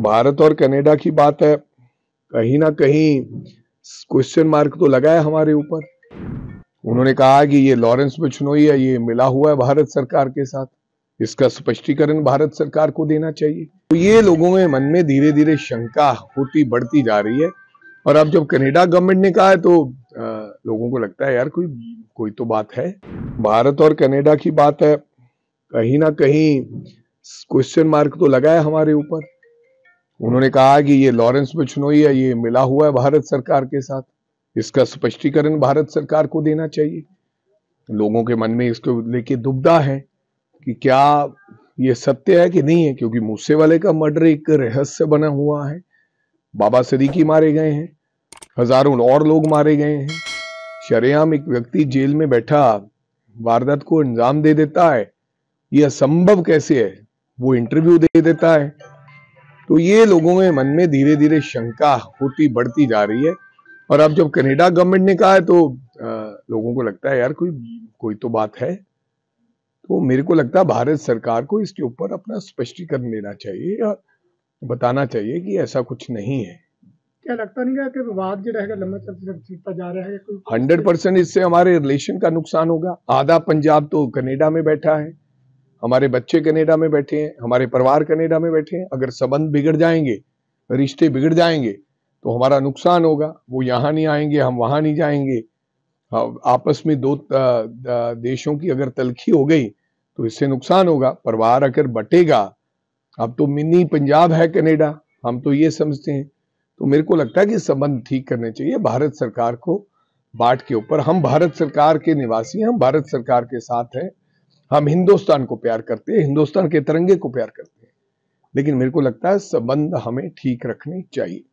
भारत और कनाडा की बात है कहीं ना कहीं क्वेश्चन मार्क तो लगा है हमारे ऊपर उन्होंने कहा कि ये लॉरेंस बिश्नोई है ये मिला हुआ है भारत सरकार के साथ इसका स्पष्टीकरण भारत सरकार को देना चाहिए तो ये लोगों के मन में धीरे धीरे शंका होती बढ़ती जा रही है और अब जब कनाडा गवर्नमेंट ने कहा है तो आ, लोगों को लगता है यार कोई कोई तो बात है भारत और कनाडा की बात है कहीं ना कहीं क्वेश्चन मार्क तो लगा है हमारे ऊपर उन्होंने कहा कि ये लॉरेंस बिश्नोई है ये मिला हुआ है भारत सरकार के साथ इसका स्पष्टीकरण भारत सरकार को देना चाहिए लोगों के मन में इसको लेके दुबदा है कि क्या ये सत्य है कि नहीं है क्योंकि मूसे वाले का मर्डर एक रहस्य बना हुआ है बाबा सदीकी मारे गए हैं हजारों और लोग मारे गए हैं शरेआम एक व्यक्ति जेल में बैठा वारदात को अंजाम दे देता है यह असंभव कैसे है वो इंटरव्यू दे देता है तो ये लोगों में मन में धीरे धीरे शंका होती बढ़ती जा रही है और अब जब कनेडा गवर्नमेंट ने कहा है तो आ, लोगों को लगता है यार कोई कोई तो बात है तो मेरे को लगता है भारत सरकार को इसके ऊपर अपना स्पष्टीकरण देना चाहिए और बताना चाहिए कि ऐसा कुछ नहीं है क्या लगता नहीं कि विवाद जो रहेगा लंबा जीतता जा रहा है हंड्रेड परसेंट इससे हमारे रिलेशन का नुकसान होगा आधा पंजाब तो कनेडा में बैठा है हमारे बच्चे कनेडा में बैठे हैं हमारे परिवार कनेडा में बैठे हैं अगर संबंध बिगड़ जाएंगे रिश्ते बिगड़ जाएंगे तो हमारा नुकसान होगा वो यहाँ नहीं आएंगे हम वहां नहीं जाएंगे हाँ, आपस में दो देशों की अगर तलखी हो गई तो इससे नुकसान होगा परिवार अगर बटेगा अब तो मिनी पंजाब है कनेडा हम तो ये समझते हैं तो मेरे को लगता है कि संबंध ठीक करने चाहिए भारत सरकार को बाट के ऊपर हम भारत सरकार के निवासी हैं हम भारत सरकार के साथ हैं हम हिंदुस्तान को प्यार करते हैं हिंदुस्तान के तिरंगे को प्यार करते हैं लेकिन मेरे को लगता है संबंध हमें ठीक रखने चाहिए